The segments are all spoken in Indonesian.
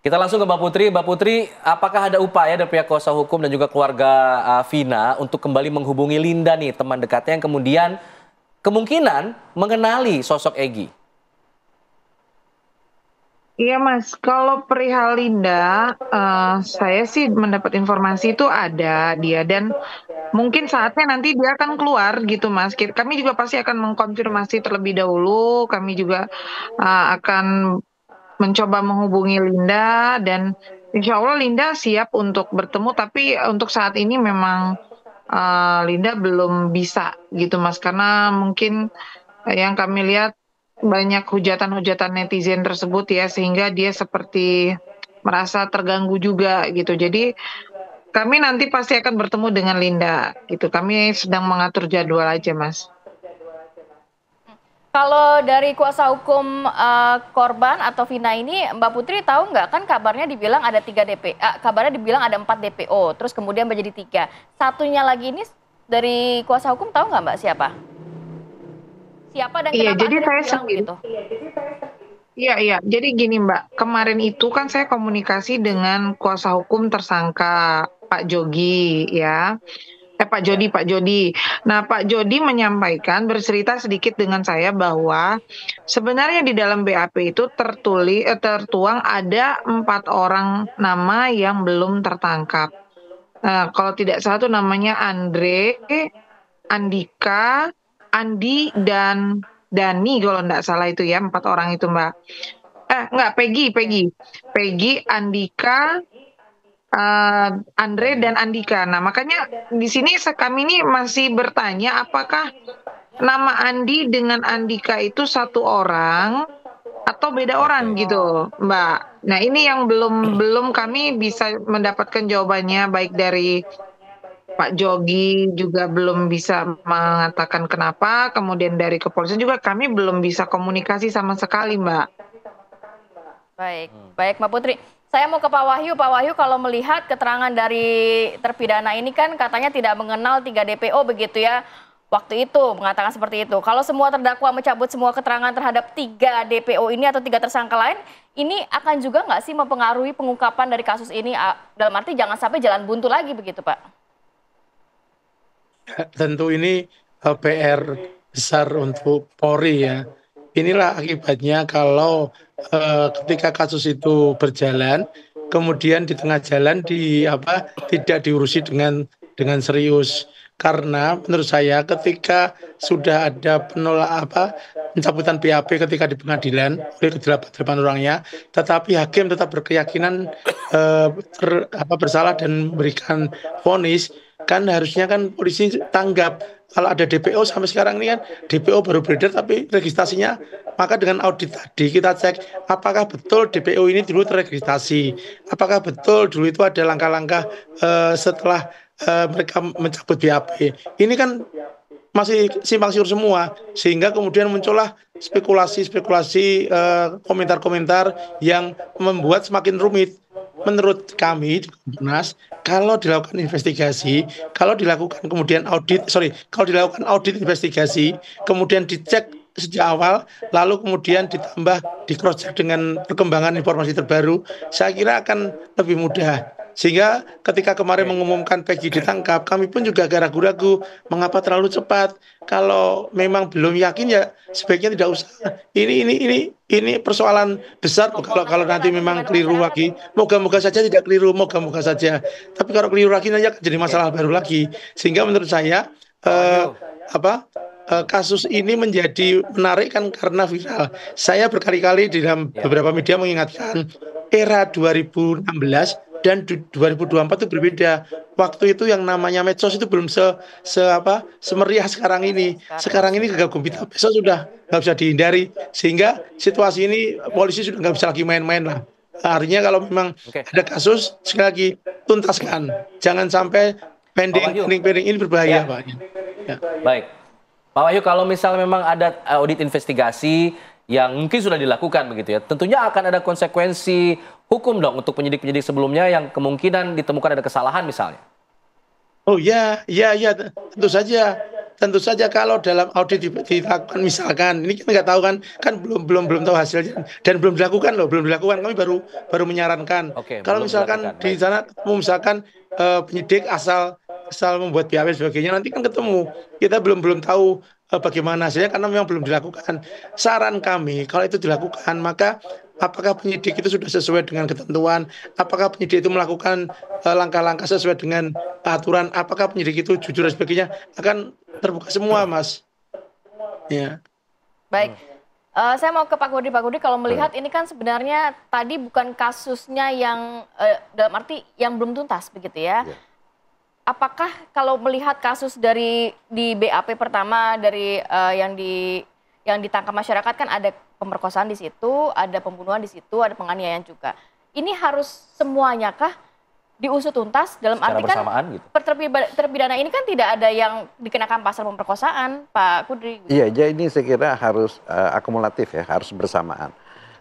Kita langsung ke Mbak Putri. Mbak Putri, apakah ada upaya dari pihak kuasa hukum dan juga keluarga uh, Vina untuk kembali menghubungi Linda nih, teman dekatnya yang kemudian kemungkinan mengenali sosok Egi? Iya mas, kalau perihal Linda, uh, saya sih mendapat informasi itu ada dia dan mungkin saatnya nanti dia akan keluar gitu mas. Kami juga pasti akan mengkonfirmasi terlebih dahulu. Kami juga uh, akan mencoba menghubungi Linda dan Insya Allah Linda siap untuk bertemu, tapi untuk saat ini memang uh, Linda belum bisa gitu mas, karena mungkin yang kami lihat banyak hujatan-hujatan netizen tersebut ya, sehingga dia seperti merasa terganggu juga gitu. Jadi kami nanti pasti akan bertemu dengan Linda gitu. Kami sedang mengatur jadwal aja mas. Kalau dari kuasa hukum uh, korban atau Vina ini, Mbak Putri tahu nggak kan kabarnya dibilang ada tiga DP, uh, eh, kabarnya dibilang ada empat DPO, terus kemudian menjadi tiga. Satunya lagi ini dari kuasa hukum tahu nggak Mbak siapa? Siapa dan iya, jadi saya sendiri. Gitu? Iya, jadi saya sendiri. Iya, iya. Jadi gini Mbak, kemarin itu kan saya komunikasi dengan kuasa hukum tersangka Pak Jogi ya eh Pak Jody, ya. Pak Jody. Nah, Pak Jody menyampaikan bercerita sedikit dengan saya bahwa sebenarnya di dalam BAP itu tertulis eh, tertuang ada empat orang nama yang belum tertangkap. Nah, kalau tidak salah itu namanya Andre, Andika, Andi dan Dani kalau tidak salah itu ya empat orang itu Mbak. Eh, enggak Peggy, Peggy. Peggy, Andika, uh, Andre dan Andika. Nah, makanya di sini kami ini masih bertanya apakah nama Andi dengan Andika itu satu orang atau beda orang gitu, Mbak. Nah, ini yang belum belum kami bisa mendapatkan jawabannya baik dari Pak Jogi juga belum bisa mengatakan kenapa, kemudian dari kepolisian juga kami belum bisa komunikasi sama sekali, Mbak. Baik, hmm. baik Mbak Putri. Saya mau ke Pak Wahyu. Pak Wahyu kalau melihat keterangan dari terpidana ini kan katanya tidak mengenal 3 DPO begitu ya. Waktu itu mengatakan seperti itu. Kalau semua terdakwa mencabut semua keterangan terhadap tiga DPO ini atau tiga tersangka lain, ini akan juga nggak sih mempengaruhi pengungkapan dari kasus ini? Dalam arti jangan sampai jalan buntu lagi begitu, Pak. Tentu ini eh, PR besar untuk Polri ya Inilah akibatnya kalau uh, ketika kasus itu berjalan, kemudian di tengah jalan di apa tidak diurusi dengan dengan serius karena menurut saya ketika sudah ada penolak apa pencabutan PAP ketika di pengadilan oleh kedelapan orangnya tetapi hakim tetap berkeyakinan uh, ter, apa bersalah dan memberikan vonis kan harusnya kan polisi tanggap kalau ada DPO sampai sekarang ini kan DPO baru beredar tapi registrasinya maka dengan audit tadi kita cek apakah betul DPO ini dulu terregistrasi apakah betul dulu itu ada langkah-langkah uh, setelah uh, mereka mencabut BAP ini kan masih simpang siur semua sehingga kemudian muncullah spekulasi-spekulasi eh, komentar-komentar yang membuat semakin rumit menurut kami Komnas kalau dilakukan investigasi, kalau dilakukan kemudian audit, sorry, kalau dilakukan audit investigasi, kemudian dicek sejak awal, lalu kemudian ditambah di cross check dengan perkembangan informasi terbaru, saya kira akan lebih mudah. Sehingga ketika kemarin mengumumkan Peggy ditangkap, kami pun juga agak ragu-ragu mengapa terlalu cepat. Kalau memang belum yakin ya sebaiknya tidak usah. Ini ini ini ini persoalan besar kalau kalau nanti memang keliru lagi. Moga-moga saja tidak keliru, moga-moga saja. Tapi kalau keliru lagi nanti jadi masalah baru lagi. Sehingga menurut saya eh, apa eh, kasus ini menjadi menarik kan karena viral. Saya berkali-kali di dalam ya. beberapa media mengingatkan era 2016 dan 2024 itu berbeda. Waktu itu yang namanya medsos itu belum se, se apa semeriah sekarang ini. Sekarang ini gagal gempita besok sudah nggak bisa dihindari sehingga situasi ini polisi sudah nggak bisa lagi main-main lah. Artinya kalau memang okay. ada kasus sekali lagi tuntaskan, jangan sampai pending pending pending ini berbahaya, ya. Pak. Ya. Baik, Pak Wahyu. Kalau misal memang ada eh, audit investigasi yang mungkin sudah dilakukan begitu ya, tentunya akan ada konsekuensi hukum dong untuk penyidik-penyidik sebelumnya yang kemungkinan ditemukan ada kesalahan misalnya. Oh ya, ya, ya, tentu saja, tentu saja kalau dalam audit dilakukan misalkan ini kita nggak tahu kan, kan belum belum belum tahu hasilnya dan belum dilakukan loh, belum dilakukan kami baru baru menyarankan. Oke, kalau misalkan di sana misalkan uh, penyidik asal asal membuat BAW sebagainya nanti kan ketemu kita belum belum tahu Eh, bagaimana hasilnya karena memang belum dilakukan. Saran kami kalau itu dilakukan maka apakah penyidik itu sudah sesuai dengan ketentuan, apakah penyidik itu melakukan eh, langkah-langkah sesuai dengan aturan, apakah penyidik itu jujur dan sebagainya akan terbuka semua, Mas. Ya. Baik. Uh, saya mau ke Pak Kudi, Pak Kudi kalau melihat ini kan sebenarnya tadi bukan kasusnya yang uh, dalam arti yang belum tuntas begitu ya. Yeah apakah kalau melihat kasus dari di BAP pertama dari uh, yang di yang ditangkap masyarakat kan ada pemerkosaan di situ, ada pembunuhan di situ, ada penganiayaan juga. Ini harus semuanya kah diusut tuntas dalam arti kan gitu. terpidana ini kan tidak ada yang dikenakan pasal pemerkosaan, Pak Kudri. Iya, jadi ini saya kira harus uh, akumulatif ya, harus bersamaan.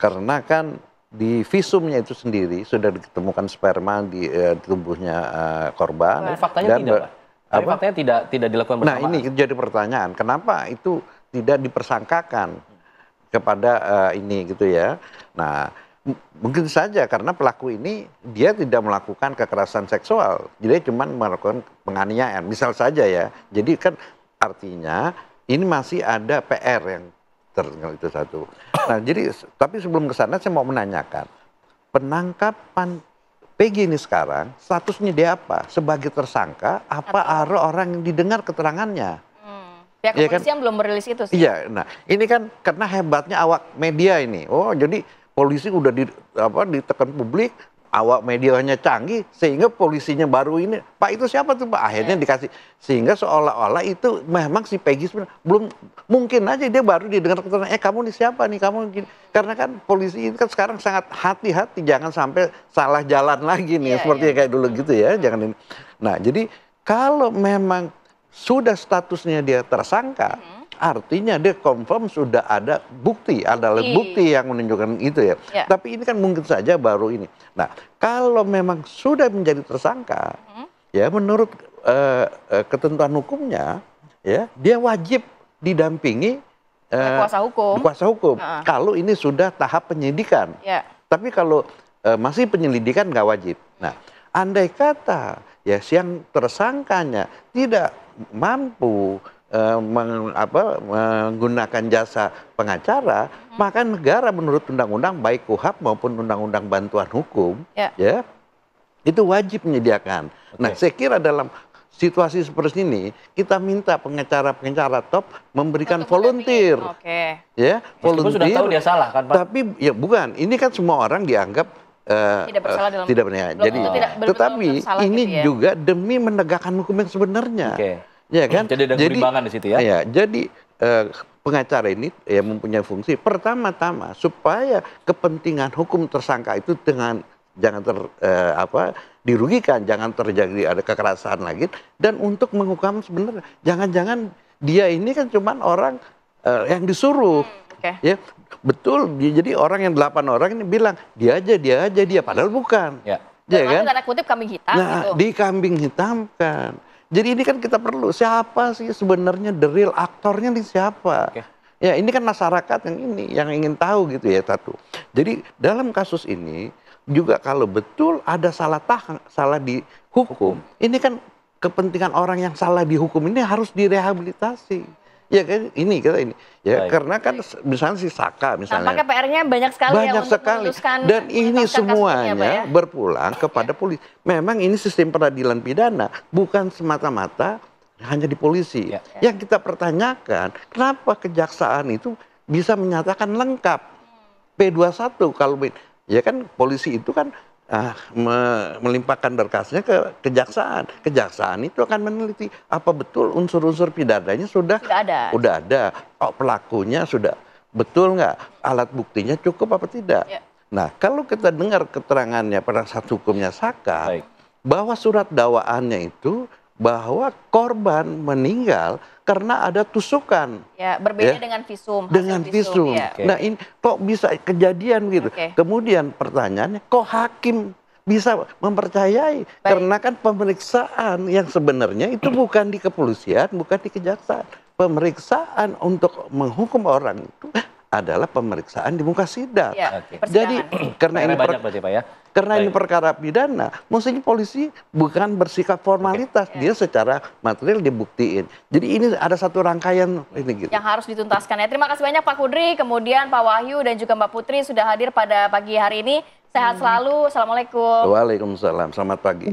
Karena kan di visumnya itu sendiri sudah ditemukan sperma di uh, tubuhnya uh, korban. Nah, faktanya dan tidak, Pak. apa? faktanya tidak tidak dilakukan bersama. Nah, ini jadi pertanyaan, kenapa itu tidak dipersangkakan kepada uh, ini gitu ya. Nah, mungkin saja karena pelaku ini dia tidak melakukan kekerasan seksual. jadi cuma melakukan penganiayaan, misal saja ya. Jadi kan artinya ini masih ada PR yang kalau itu satu. Nah, jadi tapi sebelum ke sana saya mau menanyakan penangkapan PG ini sekarang statusnya dia apa? Sebagai tersangka apa Aro orang yang didengar keterangannya? Hmm. Pihak ya kan? belum merilis itu sih. Iya, nah ini kan karena hebatnya awak media ini. Oh, jadi polisi udah di apa ditekan publik, awak medianya canggih sehingga polisinya baru ini pak itu siapa tuh pak akhirnya dikasih sehingga seolah-olah itu memang si Peggy sebenarnya belum mungkin aja dia baru didengar keterangan eh kamu ini siapa nih kamu gini. karena kan polisi ini kan sekarang sangat hati-hati jangan sampai salah jalan lagi nih yeah, seperti yeah. kayak dulu gitu ya jangan ini nah jadi kalau memang sudah statusnya dia tersangka mm -hmm artinya dia confirm sudah ada bukti, ada alat iya. bukti yang menunjukkan itu ya. ya. Tapi ini kan mungkin saja baru ini. Nah, kalau memang sudah menjadi tersangka, hmm. ya menurut uh, ketentuan hukumnya, ya dia wajib didampingi uh, eh, kuasa hukum. Kuasa hukum. Uh Kalau ini sudah tahap penyidikan. Ya. Tapi kalau uh, masih penyelidikan nggak wajib. Nah, andai kata ya siang tersangkanya tidak mampu Eh, menggunakan jasa pengacara, hmm. maka negara menurut undang-undang baik KUHAP maupun undang-undang bantuan hukum, ya, ya itu wajib menyediakan. Nah, saya kira dalam situasi seperti ini kita minta pengacara-pengacara top memberikan volunteer. Ya, volunteer. sudah tahu salah kan, Tapi ya bukan, ini kan semua orang dianggap eh, tidak bersalah dalam Jadi, tetapi ini gitu ya. juga demi menegakkan hukum yang sebenarnya. Ya kan? Jadi ada jadi, di situ ya. ya jadi eh, pengacara ini ya mempunyai fungsi pertama-tama supaya kepentingan hukum tersangka itu dengan jangan ter eh, apa dirugikan, jangan terjadi ada kekerasan lagi dan untuk menghukum sebenarnya jangan-jangan dia ini kan cuman orang eh, yang disuruh. Hmm, okay. Ya, betul. Jadi orang yang delapan orang ini bilang dia aja dia aja dia padahal bukan. Ya. ya kan? kutip kambing hitam nah, gitu. dikambing hitamkan. Jadi ini kan kita perlu siapa sih sebenarnya the real aktornya nih siapa? Okay. Ya ini kan masyarakat yang ini yang ingin tahu gitu ya satu. Jadi dalam kasus ini juga kalau betul ada salah tah salah di hukum, hukum, ini kan kepentingan orang yang salah dihukum ini harus direhabilitasi. Ya kan ini kita ini. Ya Baik. karena kan misalnya si Saka misalnya. Tampaknya PR-nya banyak sekali banyak ya sekali. Dan ini semuanya ya, berpulang kepada iya. polisi. Memang ini sistem peradilan pidana bukan semata-mata hanya di polisi. Ya. Yang kita pertanyakan, kenapa kejaksaan itu bisa menyatakan lengkap P21 kalau ya kan polisi itu kan ah, me, melimpahkan berkasnya ke kejaksaan. Kejaksaan itu akan meneliti apa betul unsur-unsur pidananya sudah sudah ada. Sudah ada. Oh, pelakunya sudah betul nggak? Alat buktinya cukup apa tidak? Ya. Nah, kalau kita dengar keterangannya pada penasihat hukumnya Saka Baik. bahwa surat dakwaannya itu bahwa korban meninggal karena ada tusukan. Ya, berbeda ya. dengan visum. Dengan visum. visum. Ya. Nah, ini kok bisa kejadian gitu. Okay. Kemudian pertanyaannya, kok hakim bisa mempercayai Baik. karena kan pemeriksaan yang sebenarnya itu bukan di kepolisian, bukan di kejaksaan. Pemeriksaan untuk menghukum orang itu adalah pemeriksaan di muka iya, sidang. Ya, Jadi karena ini banyak Pak ya. Karena Baik. ini perkara pidana, mestinya polisi bukan bersikap formalitas, okay. dia iya. secara material dibuktiin. Jadi ini ada satu rangkaian ini gitu. Yang harus dituntaskan ya. Terima kasih banyak Pak Kudri, kemudian Pak Wahyu dan juga Mbak Putri sudah hadir pada pagi hari ini. Sehat hmm. selalu. Assalamualaikum. Waalaikumsalam. Selamat pagi.